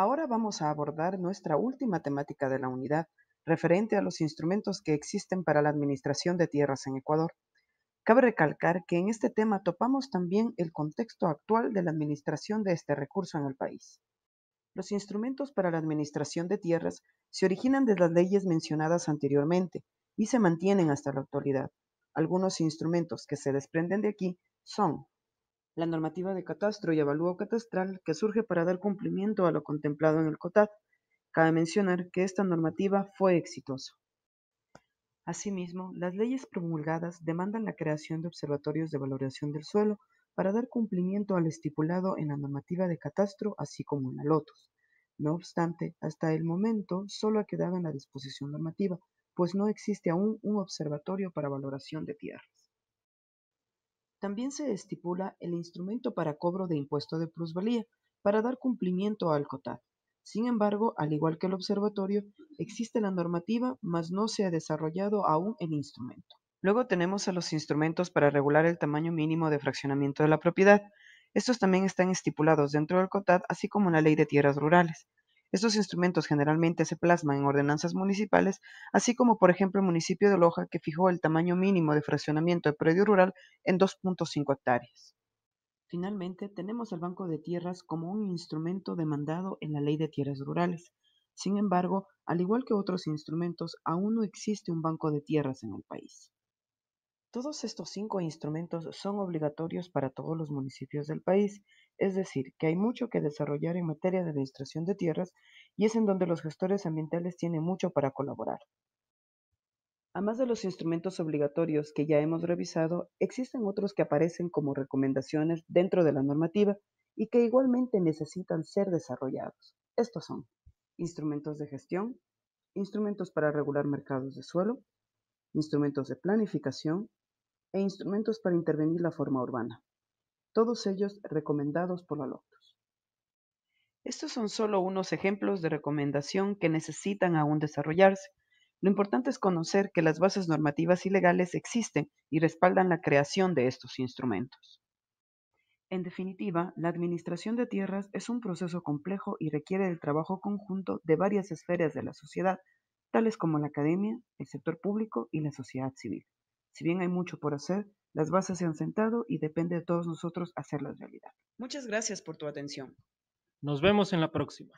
Ahora vamos a abordar nuestra última temática de la unidad, referente a los instrumentos que existen para la administración de tierras en Ecuador. Cabe recalcar que en este tema topamos también el contexto actual de la administración de este recurso en el país. Los instrumentos para la administración de tierras se originan de las leyes mencionadas anteriormente y se mantienen hasta la actualidad. Algunos instrumentos que se desprenden de aquí son la normativa de catastro y avalúo catastral que surge para dar cumplimiento a lo contemplado en el COTAD. Cabe mencionar que esta normativa fue exitosa. Asimismo, las leyes promulgadas demandan la creación de observatorios de valoración del suelo para dar cumplimiento al estipulado en la normativa de catastro, así como en la LOTUS. No obstante, hasta el momento solo ha quedado en la disposición normativa, pues no existe aún un observatorio para valoración de tierras. También se estipula el instrumento para cobro de impuesto de plusvalía, para dar cumplimiento al COTAD. Sin embargo, al igual que el observatorio, existe la normativa, mas no se ha desarrollado aún el instrumento. Luego tenemos a los instrumentos para regular el tamaño mínimo de fraccionamiento de la propiedad. Estos también están estipulados dentro del COTAD, así como la Ley de Tierras Rurales. Estos instrumentos generalmente se plasman en ordenanzas municipales, así como por ejemplo el municipio de Loja, que fijó el tamaño mínimo de fraccionamiento de predio rural en 2.5 hectáreas. Finalmente, tenemos el Banco de Tierras como un instrumento demandado en la Ley de Tierras Rurales. Sin embargo, al igual que otros instrumentos, aún no existe un Banco de Tierras en el país. Todos estos cinco instrumentos son obligatorios para todos los municipios del país, es decir, que hay mucho que desarrollar en materia de administración de tierras y es en donde los gestores ambientales tienen mucho para colaborar. Además de los instrumentos obligatorios que ya hemos revisado, existen otros que aparecen como recomendaciones dentro de la normativa y que igualmente necesitan ser desarrollados. Estos son instrumentos de gestión, instrumentos para regular mercados de suelo, instrumentos de planificación, e instrumentos para intervenir la forma urbana, todos ellos recomendados por la LOCTUS. Estos son solo unos ejemplos de recomendación que necesitan aún desarrollarse. Lo importante es conocer que las bases normativas y legales existen y respaldan la creación de estos instrumentos. En definitiva, la administración de tierras es un proceso complejo y requiere el trabajo conjunto de varias esferas de la sociedad, tales como la academia, el sector público y la sociedad civil. Si bien hay mucho por hacer, las bases se han sentado y depende de todos nosotros hacerlas realidad. Muchas gracias por tu atención. Nos vemos en la próxima.